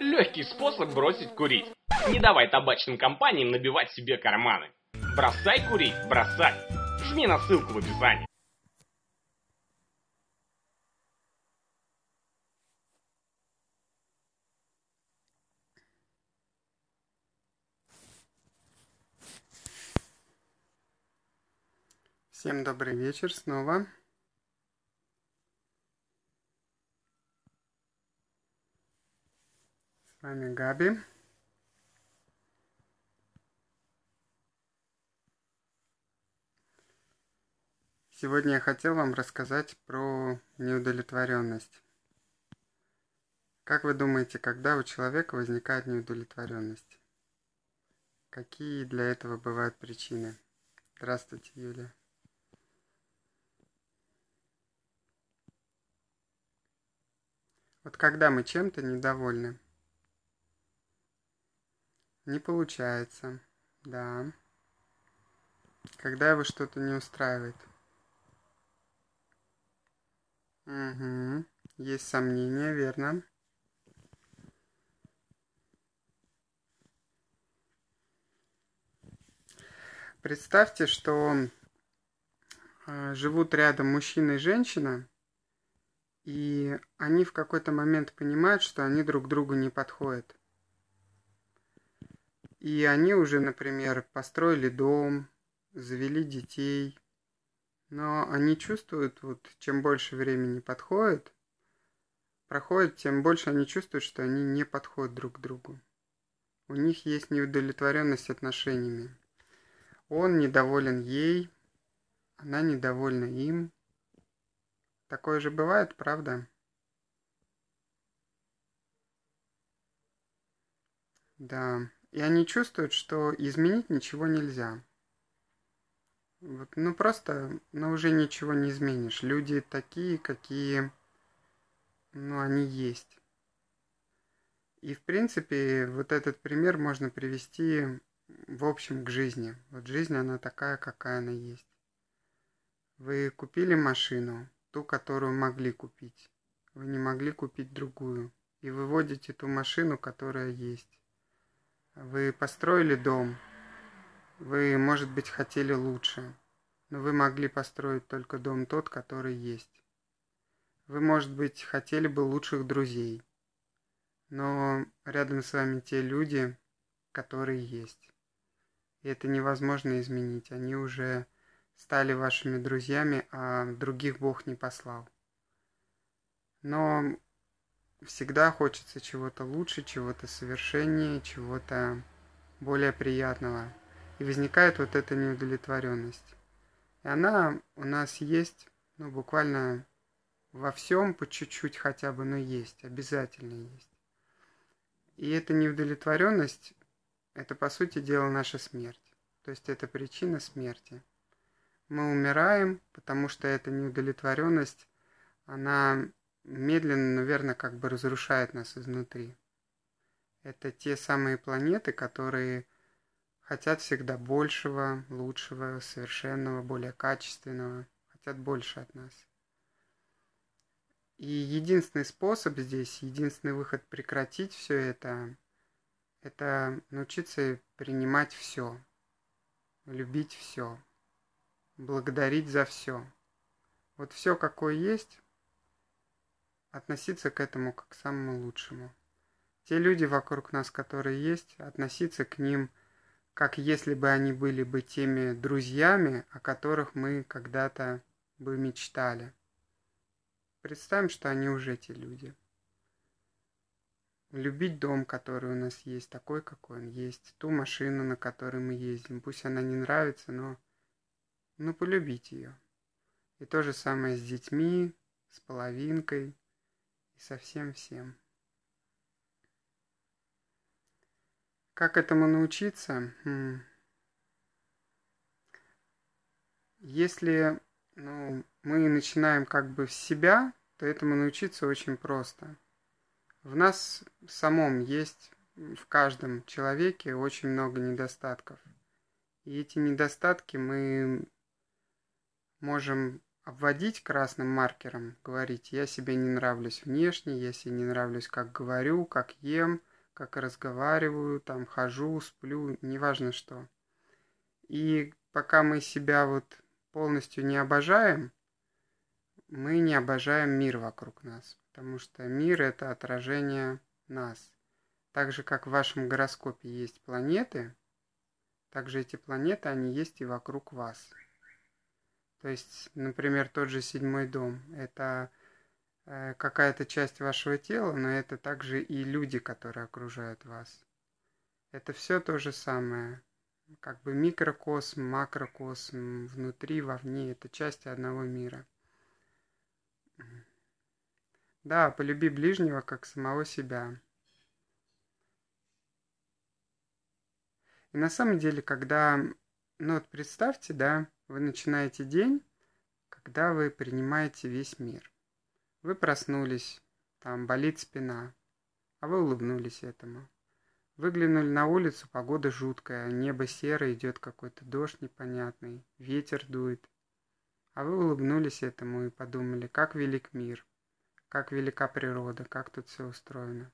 Легкий способ бросить курить. Не давай табачным компаниям набивать себе карманы. Бросай курить, бросай. Жми на ссылку в описании. Всем добрый вечер снова. вами Габи. Сегодня я хотел вам рассказать про неудовлетворенность. Как вы думаете, когда у человека возникает неудовлетворенность? Какие для этого бывают причины? Здравствуйте, Юля. Вот когда мы чем-то недовольны – не получается, да. Когда его что-то не устраивает. Угу. Есть сомнения, верно. Представьте, что э, живут рядом мужчина и женщина, и они в какой-то момент понимают, что они друг другу не подходят. И они уже, например, построили дом, завели детей, но они чувствуют, вот чем больше времени подходит, проходит, тем больше они чувствуют, что они не подходят друг к другу. У них есть неудовлетворенность отношениями. Он недоволен ей, она недовольна им. Такое же бывает, правда? Да. И они чувствуют, что изменить ничего нельзя. Вот, ну просто, ну уже ничего не изменишь. Люди такие, какие, ну они есть. И в принципе, вот этот пример можно привести в общем к жизни. Вот жизнь, она такая, какая она есть. Вы купили машину, ту, которую могли купить. Вы не могли купить другую. И выводите ту машину, которая есть. Вы построили дом. Вы, может быть, хотели лучше. Но вы могли построить только дом тот, который есть. Вы, может быть, хотели бы лучших друзей. Но рядом с вами те люди, которые есть. И это невозможно изменить. Они уже стали вашими друзьями, а других Бог не послал. Но всегда хочется чего-то лучше, чего-то совершеннее, чего-то более приятного. И возникает вот эта неудовлетворенность. И она у нас есть, ну, буквально во всем, по чуть-чуть хотя бы, но есть, обязательно есть. И эта неудовлетворенность, это, по сути дела, наша смерть. То есть это причина смерти. Мы умираем, потому что эта неудовлетворенность, она медленно, наверное, как бы разрушает нас изнутри. Это те самые планеты, которые хотят всегда большего, лучшего, совершенного, более качественного, хотят больше от нас. И единственный способ здесь, единственный выход прекратить все это, это научиться принимать все, любить все, благодарить за все. Вот все, какое есть, относиться к этому как к самому лучшему. Те люди вокруг нас, которые есть, относиться к ним как если бы они были бы теми друзьями, о которых мы когда-то бы мечтали. Представим, что они уже те люди. Любить дом, который у нас есть, такой, какой он есть, ту машину, на которой мы ездим. Пусть она не нравится, но, но ну, полюбить ее. И то же самое с детьми, с половинкой, и совсем всем. Как этому научиться? Если ну, мы начинаем как бы в себя, то этому научиться очень просто. В нас самом есть, в каждом человеке очень много недостатков. И эти недостатки мы можем обводить красным маркером, говорить, я себе не нравлюсь внешне, я себе не нравлюсь, как говорю, как ем, как разговариваю, там хожу, сплю, неважно что. И пока мы себя вот полностью не обожаем, мы не обожаем мир вокруг нас, потому что мир это отражение нас. Так же, как в вашем гороскопе есть планеты, также эти планеты, они есть и вокруг вас. То есть, например, тот же седьмой дом – это э, какая-то часть вашего тела, но это также и люди, которые окружают вас. Это все то же самое. Как бы микрокосм, макрокосм, внутри, вовне – это части одного мира. Да, полюби ближнего, как самого себя. И на самом деле, когда ну вот представьте, да, вы начинаете день, когда вы принимаете весь мир. Вы проснулись, там болит спина, а вы улыбнулись этому. Выглянули на улицу, погода жуткая, небо серое, идет какой-то дождь непонятный, ветер дует. А вы улыбнулись этому и подумали, как велик мир, как велика природа, как тут все устроено.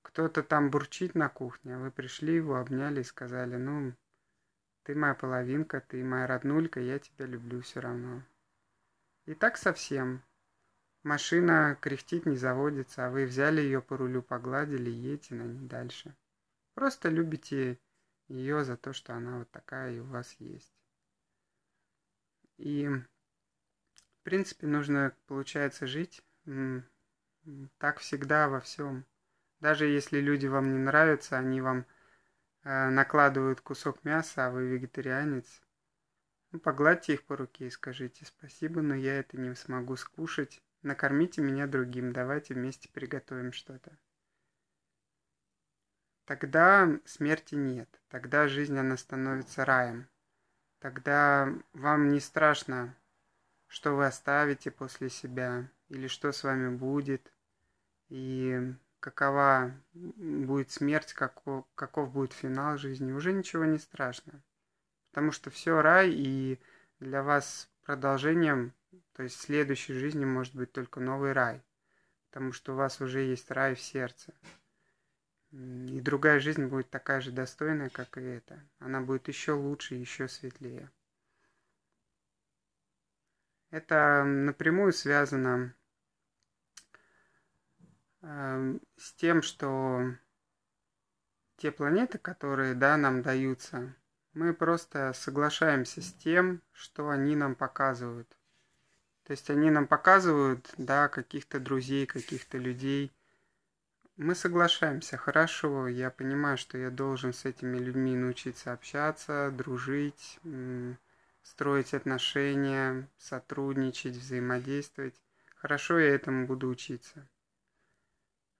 Кто-то там бурчит на кухне, а вы пришли, его обняли и сказали, ну, ты моя половинка, ты моя роднулька, я тебя люблю все равно. И так совсем. Машина кряхтит, не заводится, а вы взяли ее по рулю, погладили, едете на ней дальше. Просто любите ее за то, что она вот такая и у вас есть. И, в принципе, нужно, получается, жить так всегда во всем. Даже если люди вам не нравятся, они вам Э, накладывают кусок мяса, а вы вегетарианец, ну, погладьте их по руке и скажите «спасибо, но я это не смогу скушать, накормите меня другим, давайте вместе приготовим что-то». Тогда смерти нет, тогда жизнь она становится раем. Тогда вам не страшно, что вы оставите после себя или что с вами будет. И какова будет смерть, каков, каков будет финал жизни, уже ничего не страшно. Потому что все рай, и для вас продолжением, то есть следующей жизни может быть только новый рай. Потому что у вас уже есть рай в сердце. И другая жизнь будет такая же достойная, как и эта. Она будет еще лучше, еще светлее. Это напрямую связано Эм, с тем, что те планеты, которые да, нам даются, мы просто соглашаемся с тем, что они нам показывают. То есть они нам показывают, да, каких-то друзей, каких-то людей. Мы соглашаемся, хорошо, я понимаю, что я должен с этими людьми научиться общаться, дружить, строить отношения, сотрудничать, взаимодействовать. Хорошо, я этому буду учиться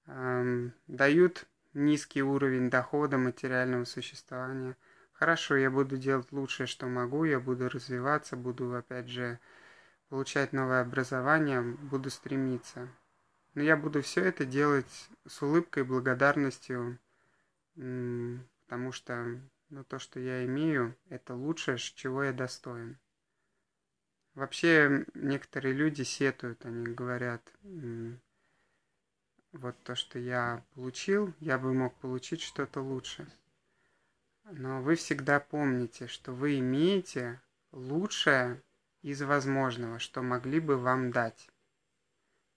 э, дают низкий уровень дохода материального существования. Хорошо, я буду делать лучшее, что могу, я буду развиваться, буду, опять же, получать новое образование, буду стремиться. Но я буду все это делать с улыбкой, благодарностью, потому что ну, то, что я имею, это лучшее, чего я достоин. Вообще, некоторые люди сетуют, они говорят, вот то, что я получил, я бы мог получить что-то лучше. Но вы всегда помните, что вы имеете лучшее из возможного, что могли бы вам дать.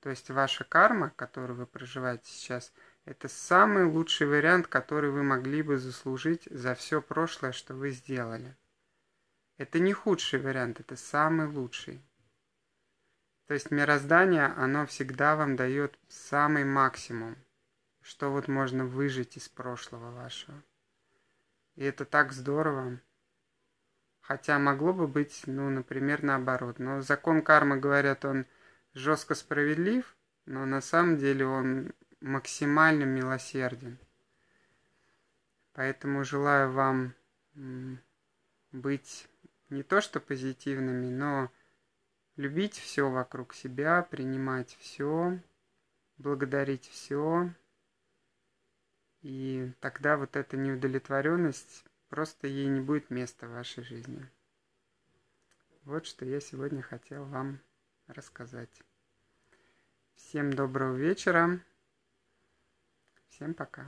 То есть ваша карма, которую вы проживаете сейчас, это самый лучший вариант, который вы могли бы заслужить за все прошлое, что вы сделали. Это не худший вариант, это самый лучший. То есть мироздание, оно всегда вам дает самый максимум, что вот можно выжить из прошлого вашего. И это так здорово. Хотя могло бы быть, ну, например, наоборот. Но закон кармы, говорят, он жестко справедлив, но на самом деле он максимально милосерден. Поэтому желаю вам быть не то что позитивными, но Любить все вокруг себя, принимать все, благодарить все. И тогда вот эта неудовлетворенность, просто ей не будет места в вашей жизни. Вот что я сегодня хотел вам рассказать. Всем доброго вечера. Всем пока.